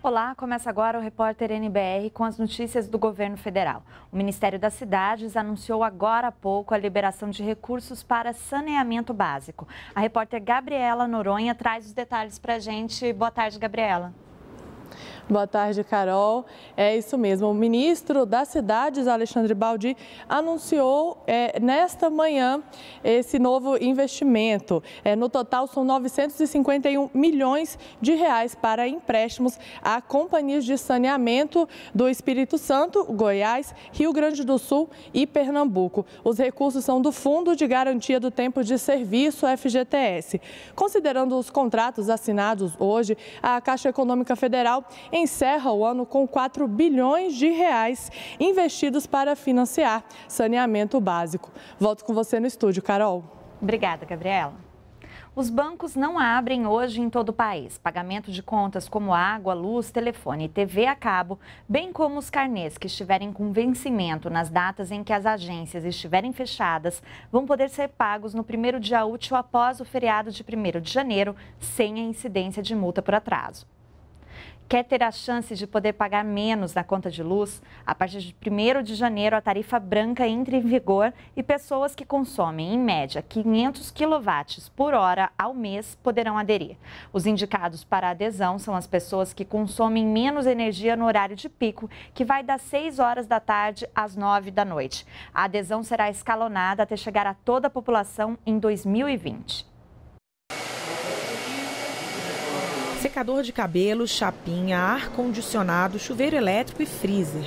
Olá, começa agora o repórter NBR com as notícias do governo federal. O Ministério das Cidades anunciou agora há pouco a liberação de recursos para saneamento básico. A repórter Gabriela Noronha traz os detalhes para a gente. Boa tarde, Gabriela. Boa tarde, Carol. É isso mesmo. O ministro das Cidades, Alexandre Baldi, anunciou é, nesta manhã esse novo investimento. É, no total, são 951 milhões de reais para empréstimos a companhias de saneamento do Espírito Santo, Goiás, Rio Grande do Sul e Pernambuco. Os recursos são do Fundo de Garantia do Tempo de Serviço, FGTS. Considerando os contratos assinados hoje, a Caixa Econômica Federal encerra o ano com 4 bilhões de reais investidos para financiar saneamento básico. Volto com você no estúdio, Carol. Obrigada, Gabriela. Os bancos não abrem hoje em todo o país. Pagamento de contas como água, luz, telefone e TV a cabo, bem como os carnês que estiverem com vencimento nas datas em que as agências estiverem fechadas, vão poder ser pagos no primeiro dia útil após o feriado de 1 de janeiro, sem a incidência de multa por atraso. Quer ter a chance de poder pagar menos na conta de luz? A partir de 1 de janeiro, a tarifa branca entra em vigor e pessoas que consomem, em média, 500 kW por hora ao mês poderão aderir. Os indicados para adesão são as pessoas que consomem menos energia no horário de pico, que vai das 6 horas da tarde às 9 da noite. A adesão será escalonada até chegar a toda a população em 2020. secador de cabelo, chapinha, ar-condicionado, chuveiro elétrico e freezer.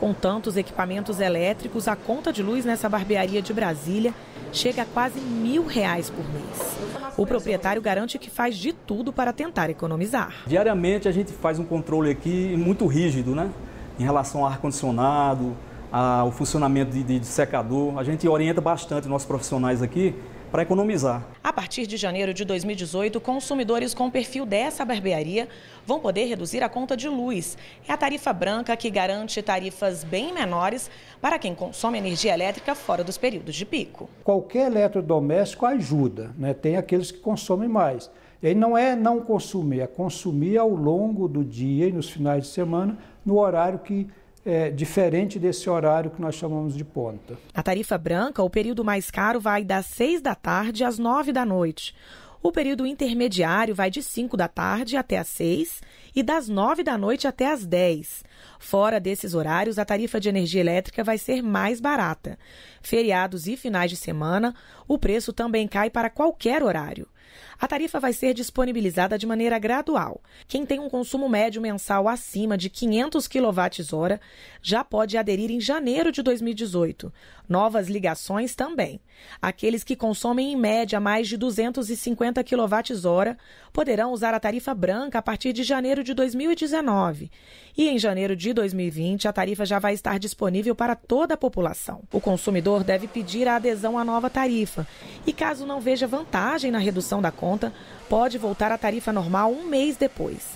Com tantos equipamentos elétricos, a conta de luz nessa barbearia de Brasília chega a quase mil reais por mês. O proprietário garante que faz de tudo para tentar economizar. Diariamente a gente faz um controle aqui muito rígido, né? Em relação ao ar-condicionado, ao funcionamento de, de, de secador. A gente orienta bastante nossos profissionais aqui para economizar. A partir de janeiro de 2018, consumidores com perfil dessa barbearia vão poder reduzir a conta de luz. É a tarifa branca que garante tarifas bem menores para quem consome energia elétrica fora dos períodos de pico. Qualquer eletrodoméstico ajuda, né? tem aqueles que consomem mais. E não é não consumir, é consumir ao longo do dia e nos finais de semana, no horário que é, diferente desse horário que nós chamamos de ponta. A tarifa branca, o período mais caro vai das 6 da tarde às 9 da noite. O período intermediário vai de 5 da tarde até às 6 e das 9 da noite até às 10. Fora desses horários, a tarifa de energia elétrica vai ser mais barata. Feriados e finais de semana, o preço também cai para qualquer horário. A tarifa vai ser disponibilizada de maneira gradual. Quem tem um consumo médio mensal acima de 500 kWh já pode aderir em janeiro de 2018. Novas ligações também. Aqueles que consomem em média mais de 250 kWh poderão usar a tarifa branca a partir de janeiro de 2019. E em janeiro de 2020, a tarifa já vai estar disponível para toda a população. O consumidor deve pedir a adesão à nova tarifa e, caso não veja vantagem na redução da conta, pode voltar à tarifa normal um mês depois.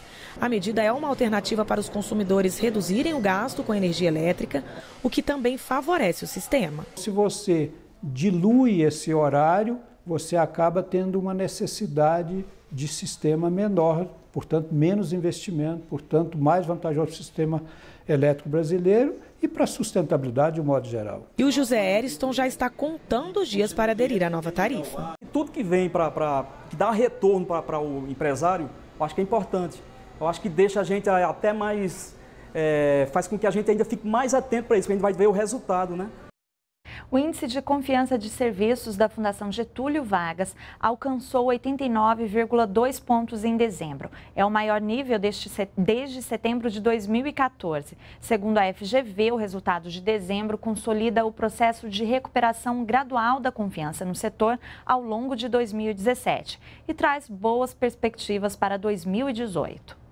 A medida é uma alternativa para os consumidores reduzirem o gasto com energia elétrica, o que também favorece o sistema. Se você dilui esse horário, você acaba tendo uma necessidade de sistema menor portanto, menos investimento, portanto, mais vantajoso para o sistema elétrico brasileiro e para a sustentabilidade de um modo geral. E o José Eriston já está contando os dias para aderir à nova tarifa. Tudo que vem para dar retorno para o empresário, eu acho que é importante. Eu acho que deixa a gente até mais. É, faz com que a gente ainda fique mais atento para isso, porque a gente vai ver o resultado, né? O índice de confiança de serviços da Fundação Getúlio Vargas alcançou 89,2 pontos em dezembro. É o maior nível deste, desde setembro de 2014. Segundo a FGV, o resultado de dezembro consolida o processo de recuperação gradual da confiança no setor ao longo de 2017 e traz boas perspectivas para 2018.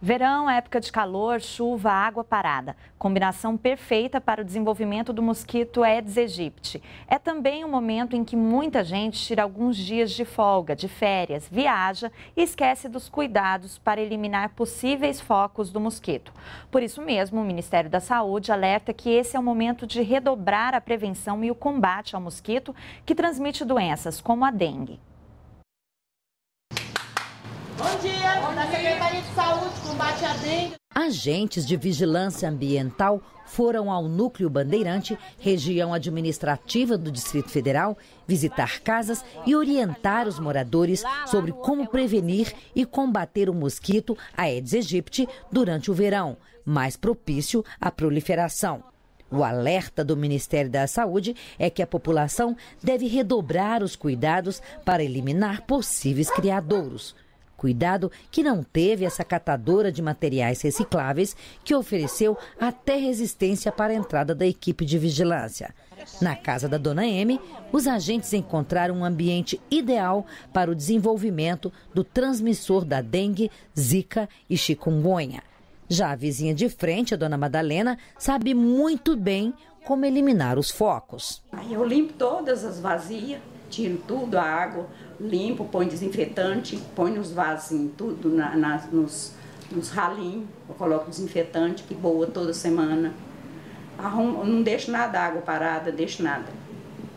Verão, época de calor, chuva, água parada. Combinação perfeita para o desenvolvimento do mosquito Aedes aegypti. É também um momento em que muita gente tira alguns dias de folga, de férias, viaja e esquece dos cuidados para eliminar possíveis focos do mosquito. Por isso mesmo, o Ministério da Saúde alerta que esse é o momento de redobrar a prevenção e o combate ao mosquito que transmite doenças como a dengue. Bom dia, da Secretaria de Saúde, combate à dengue. Agentes de vigilância ambiental foram ao Núcleo Bandeirante, região administrativa do Distrito Federal, visitar casas e orientar os moradores sobre como prevenir e combater o mosquito Aedes aegypti durante o verão, mais propício à proliferação. O alerta do Ministério da Saúde é que a população deve redobrar os cuidados para eliminar possíveis criadouros. Cuidado que não teve essa catadora de materiais recicláveis que ofereceu até resistência para a entrada da equipe de vigilância. Na casa da dona M, os agentes encontraram um ambiente ideal para o desenvolvimento do transmissor da dengue, zika e chikungunya. Já a vizinha de frente, a dona Madalena, sabe muito bem como eliminar os focos. Eu limpo todas as vazias, tiro tudo, a água, limpo, põe desinfetante, põe nos vasos, tudo, na, na, nos, nos ralinhos, eu coloco desinfetante, que boa toda semana. Arrumo, não deixo nada água parada, deixo nada.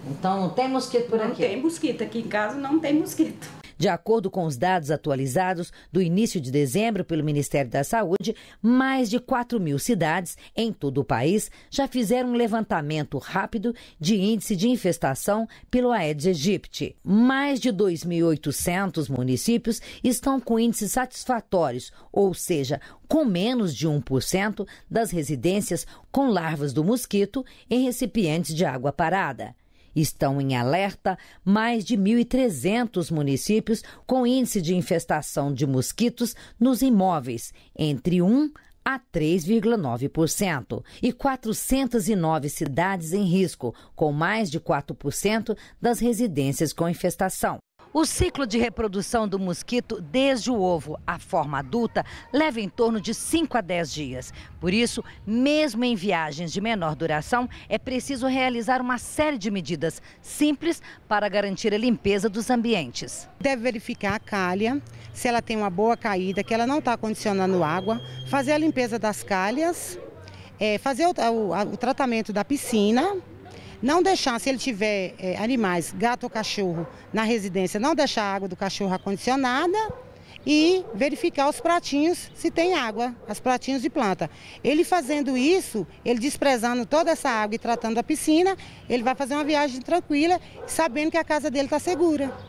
Então não tem mosquito por não aqui? Não tem mosquito, aqui em casa não tem mosquito. De acordo com os dados atualizados do início de dezembro pelo Ministério da Saúde, mais de 4 mil cidades em todo o país já fizeram um levantamento rápido de índice de infestação pelo Aedes aegypti. Mais de 2.800 municípios estão com índices satisfatórios, ou seja, com menos de 1% das residências com larvas do mosquito em recipientes de água parada. Estão em alerta mais de 1.300 municípios com índice de infestação de mosquitos nos imóveis, entre 1 a 3,9%, e 409 cidades em risco, com mais de 4% das residências com infestação. O ciclo de reprodução do mosquito desde o ovo à forma adulta leva em torno de 5 a 10 dias. Por isso, mesmo em viagens de menor duração, é preciso realizar uma série de medidas simples para garantir a limpeza dos ambientes. Deve verificar a calha, se ela tem uma boa caída, que ela não está condicionando água, fazer a limpeza das calhas, é, fazer o, o, o tratamento da piscina não deixar, se ele tiver é, animais, gato ou cachorro, na residência, não deixar a água do cachorro acondicionada e verificar os pratinhos se tem água, os pratinhos de planta. Ele fazendo isso, ele desprezando toda essa água e tratando a piscina, ele vai fazer uma viagem tranquila, sabendo que a casa dele está segura.